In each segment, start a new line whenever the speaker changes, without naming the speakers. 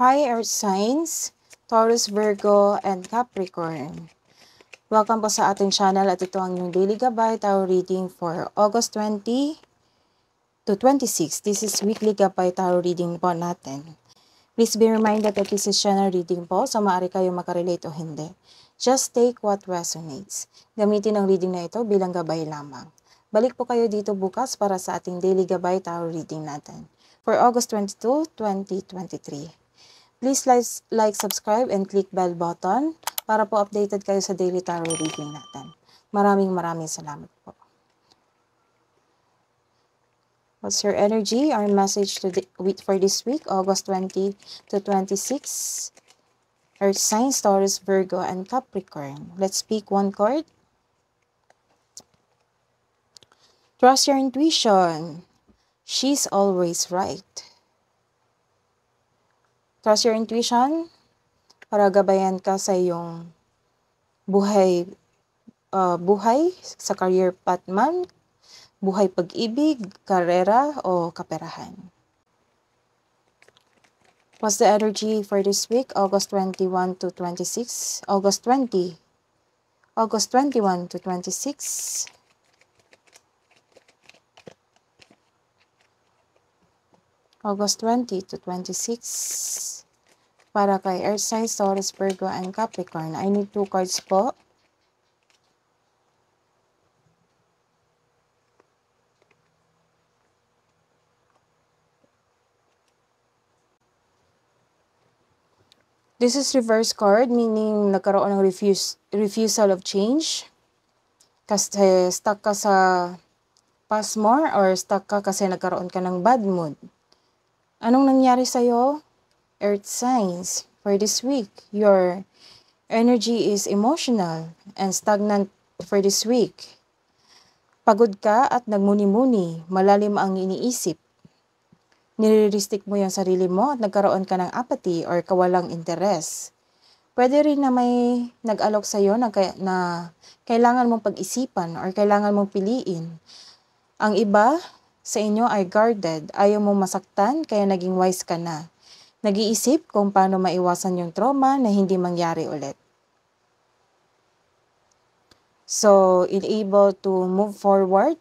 Hi Earth Signs, Taurus, Virgo, and Capricorn. Welcome po sa ating channel at ito ang yung Daily Gabay Tarot Reading for August 20 to 26. This is weekly Gabay Tarot Reading po natin. Please be reminded that this is channel reading po so maaari kayo makarelate o hindi. Just take what resonates. Gamitin ang reading na ito bilang gabay lamang. Balik po kayo dito bukas para sa ating Daily Gabay Tarot Reading natin for August 22, 2023. Please like, like, subscribe, and click bell button para po updated kayo sa daily tarot reading natin. Maraming maraming salamat po. What's your energy? Our message to the, for this week, August 20 to 26. Earth signs, Taurus, Virgo, and Capricorn. Let's pick one card. Trust your intuition. She's always right. Trust your intuition para gabayan ka sa iyong buhay uh, buhay sa career path man, buhay pag-ibig, karera o kaperahan. What's the energy for this week? August 21 to 26. August 20. August 21 to 26. August 20 to 26. Para kay Earth sign, Taurus, Virgo, and Capricorn. I need two cards po. This is reverse card, meaning nagkaroon ng refuse, refusal of change. Kasi eh, stuck ka sa past more or stuck ka kasi nagkaroon ka ng bad mood. Anong nangyari sa iyo? Earth signs. For this week, your energy is emotional and stagnant for this week. Pagod ka at nagmuni-muni, malalim ang iniisip. Nililistik mo yung sarili mo at nagkaroon ka ng apathy or kawalang interes. Pwede rin na may nag-alok sa'yo na, na kailangan mong pag-isipan or kailangan mong piliin. Ang iba, sa inyo ay guarded. Ayaw mong masaktan, kaya naging wise ka na. Nag-iisip kung paano maiwasan yung trauma na hindi mangyari ulit. So, in able to move forward,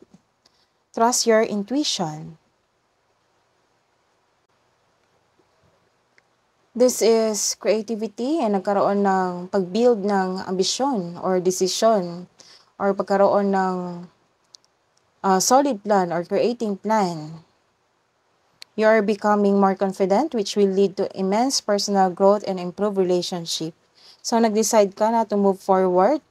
trust your intuition. This is creativity and nagkaroon ng pag-build ng ambisyon or decision or pagkaroon ng a solid plan or creating plan. You are becoming more confident which will lead to immense personal growth and improved relationship. So, nag-decide ka na to move forward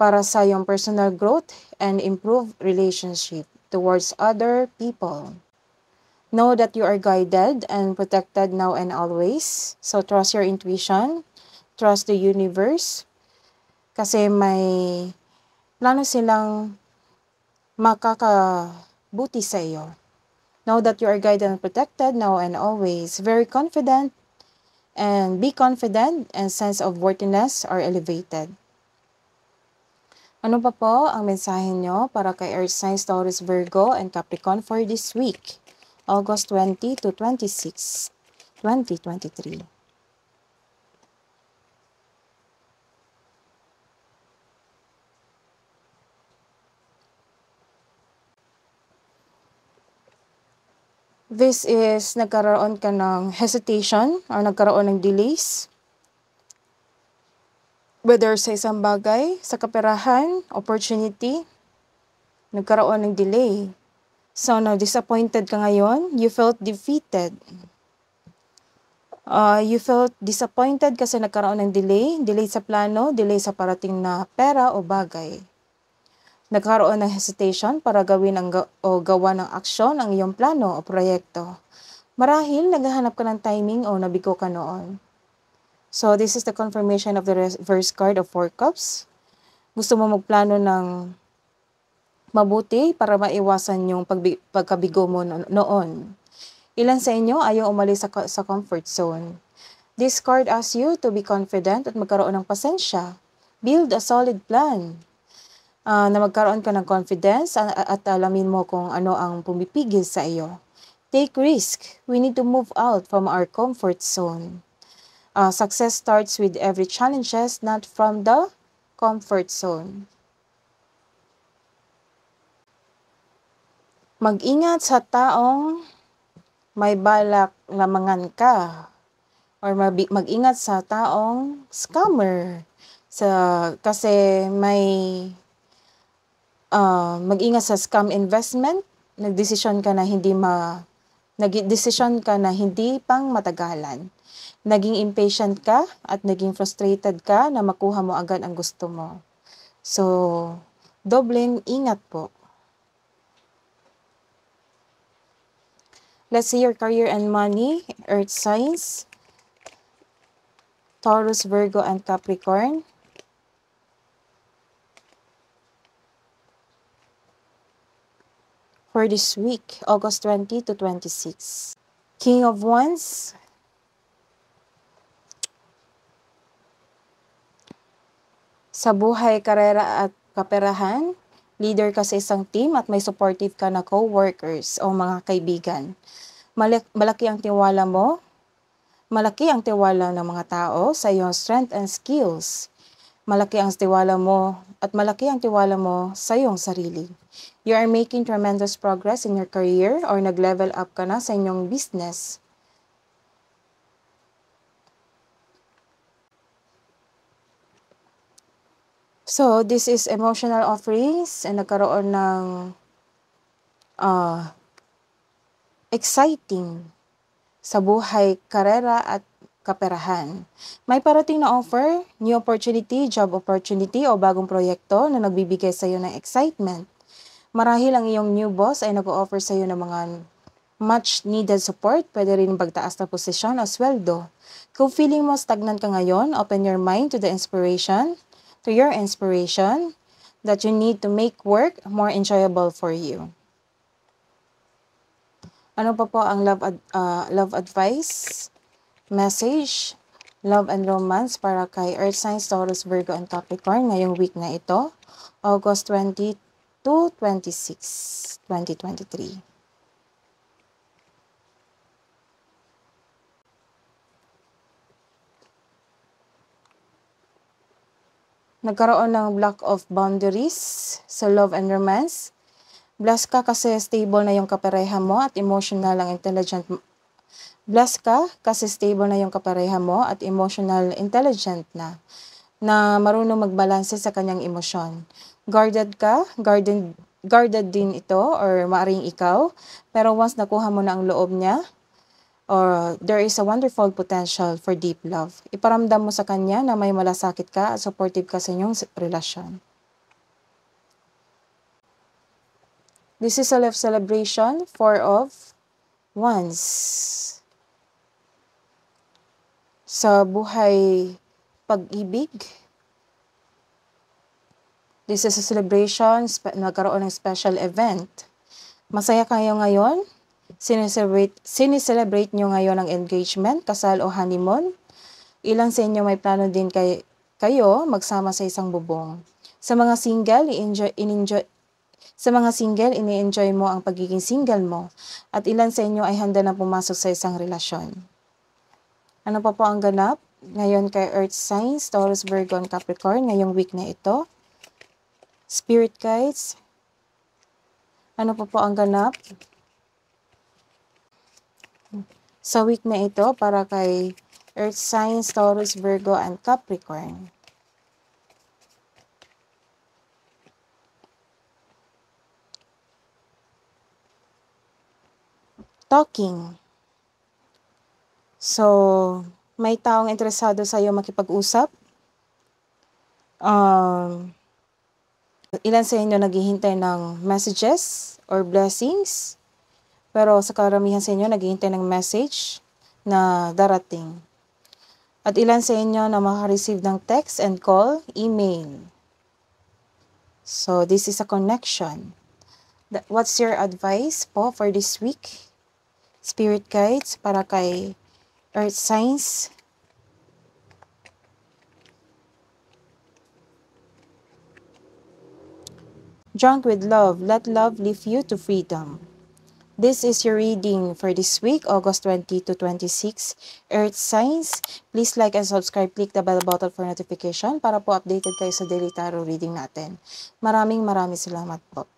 para sa iyong personal growth and improved relationship towards other people. Know that you are guided and protected now and always. So, trust your intuition. Trust the universe. Kasi may plano silang makakabuti sa iyo. Know that you are guided and protected now and always. Very confident and be confident and sense of worthiness are elevated. Ano pa po ang mensahe nyo para kay Earth Signs Taurus Virgo and Capricorn for this week, August 20 to 26, 2023? This is nagkaroon ka ng hesitation or nagkaroon ng delays. Whether sa isang bagay, sa kaperahan, opportunity, nagkaroon ng delay. So now, disappointed ka ngayon, you felt defeated. Uh, you felt disappointed kasi nagkaroon ng delay, delay sa plano, delay sa parating na pera o bagay. Nagkaroon ng hesitation para gawin ang ga- o gawa ng aksyon ang iyong plano o proyekto. Marahil naghahanap ka ng timing o nabigo ka noon. So this is the confirmation of the reverse card of four cups. Gusto mo magplano ng mabuti para maiwasan yung pagbi- pagkabigo mo no- noon. Ilan sa inyo ayaw umalis sa, sa comfort zone. This card asks you to be confident at magkaroon ng pasensya. Build a solid plan uh, na magkaroon ka ng confidence at, at alamin mo kung ano ang pumipigil sa iyo. Take risk. We need to move out from our comfort zone. Uh, success starts with every challenges, not from the comfort zone. Mag-ingat sa taong may balak lamangan ka or mag-ingat sa taong scammer sa kasi may uh, mag-ingat sa scam investment, nagdesisyon ka na hindi ma nagdesisyon ka na hindi pang matagalan. Naging impatient ka at naging frustrated ka na makuha mo agad ang gusto mo. So, dobleng ingat po. Let's see your career and money, earth signs, Taurus, Virgo, and Capricorn. for this week, August 20 to 26. King of Wands. Sa buhay, karera at kaperahan, leader ka sa isang team at may supportive ka na co-workers o mga kaibigan. Malaki ang tiwala mo, malaki ang tiwala ng mga tao sa iyong strength and skills. Malaki ang tiwala mo at malaki ang tiwala mo sa iyong sarili. You are making tremendous progress in your career or nag-level up ka na sa inyong business. So, this is emotional offerings and nagkaroon ng uh, exciting sa buhay, karera at kaperahan. May parating na offer, new opportunity, job opportunity o bagong proyekto na nagbibigay sa iyo ng excitement. Marahil ang iyong new boss ay nag-o-offer sa iyo ng mga much needed support, pwede rin magtaas na posisyon o sweldo. Kung feeling mo stagnant ka ngayon, open your mind to the inspiration, to your inspiration that you need to make work more enjoyable for you. Ano pa po ang love ad, uh, love advice? message, love and romance para kay Earth Signs, Taurus, Virgo, and Capricorn ngayong week na ito, August 22, 26, 2023. Nagkaroon ng block of boundaries sa love and romance. Blessed ka kasi stable na yung kapareha mo at emotional ang intelligent Blessed ka kasi stable na yung kapareha mo at emotional intelligent na na marunong magbalanse sa kanyang emosyon. Guarded ka, guarded, guarded din ito or maaring ikaw, pero once nakuha mo na ang loob niya, or there is a wonderful potential for deep love. Iparamdam mo sa kanya na may malasakit ka at supportive ka sa inyong relasyon. This is a love celebration, four of ones sa buhay pag-ibig. This is a celebration, nagkaroon ng special event. Masaya kayo ngayon? Sineselebrate, sineselebrate nyo ngayon ang engagement, kasal o honeymoon? Ilang sa inyo may plano din kay, kayo magsama sa isang bubong? Sa mga single, i-enjoy, in-enjoy, sa mga single, ini-enjoy mo ang pagiging single mo at ilan sa inyo ay handa na pumasok sa isang relasyon. Ano pa po ang ganap? Ngayon kay Earth Signs, Taurus, Virgo, and Capricorn, ngayong week na ito. Spirit Guides, ano pa po ang ganap? Sa week na ito, para kay Earth Signs, Taurus, Virgo, and Capricorn. Talking. So, may taong interesado sa iyo makipag-usap. Um, ilan sa inyo naghihintay ng messages or blessings? Pero sa karamihan sa inyo naghihintay ng message na darating. At ilan sa inyo na makareceive ng text and call, email. So, this is a connection. What's your advice po for this week? Spirit guides para kay earth signs. Drunk with love, let love lift you to freedom. This is your reading for this week, August 20 to 26, Earth Signs. Please like and subscribe, click the bell button for notification para po updated kayo sa daily tarot reading natin. Maraming maraming salamat po.